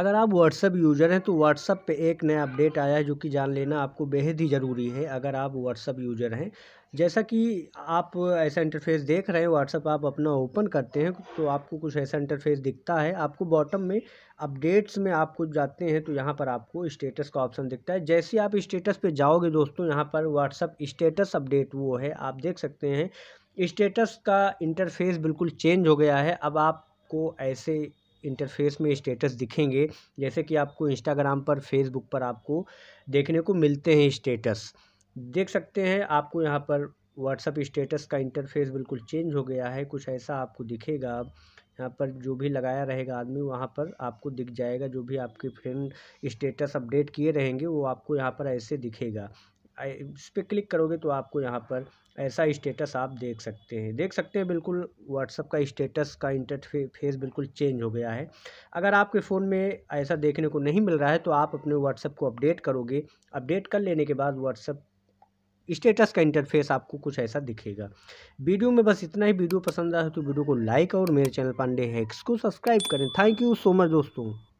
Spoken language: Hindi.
अगर आप व्हाट्सएप यूज़र हैं तो व्हाट्सएप पे एक नया अपडेट आया है जो कि जान लेना आपको बेहद ही ज़रूरी है अगर आप व्हाट्सएप यूज़र हैं जैसा कि आप ऐसा इंटरफेस देख रहे हैं व्हाट्सएप आप अपना ओपन करते हैं तो आपको कुछ ऐसा इंटरफेस दिखता है आपको बॉटम में अपडेट्स में आप कुछ जाते हैं तो यहाँ पर आपको स्टेटस का ऑप्शन दिखता है जैसे आप स्टेटस पर जाओगे दोस्तों यहाँ पर व्हाट्सअप स्टेटस अपडेट वो है आप देख सकते हैं स्टेटस का इंटरफेस बिल्कुल चेंज हो गया है अब आपको ऐसे इंटरफेस में स्टेटस दिखेंगे जैसे कि आपको इंस्टाग्राम पर फेसबुक पर आपको देखने को मिलते हैं स्टेटस देख सकते हैं आपको यहाँ पर व्हाट्सअप स्टेटस का इंटरफेस बिल्कुल चेंज हो गया है कुछ ऐसा आपको दिखेगा यहाँ पर जो भी लगाया रहेगा आदमी वहाँ पर आपको दिख जाएगा जो भी आपके फ्रेंड स्टेटस अपडेट किए रहेंगे वो आपको यहाँ पर ऐसे दिखेगा इस पर क्लिक करोगे तो आपको यहाँ पर ऐसा स्टेटस आप देख सकते हैं देख सकते हैं बिल्कुल व्हाट्सअप का स्टेटस का इंटरफेस बिल्कुल चेंज हो गया है अगर आपके फ़ोन में ऐसा देखने को नहीं मिल रहा है तो आप अपने व्हाट्सअप को अपडेट करोगे अपडेट कर लेने के बाद व्हाट्सअप स्टेटस का इंटरफेस आपको कुछ ऐसा दिखेगा वीडियो में बस इतना ही वीडियो पसंद आया तो वीडियो को लाइक और मेरे चैनल पांडे हैक्स को सब्सक्राइब करें थैंक यू सो मच दोस्तों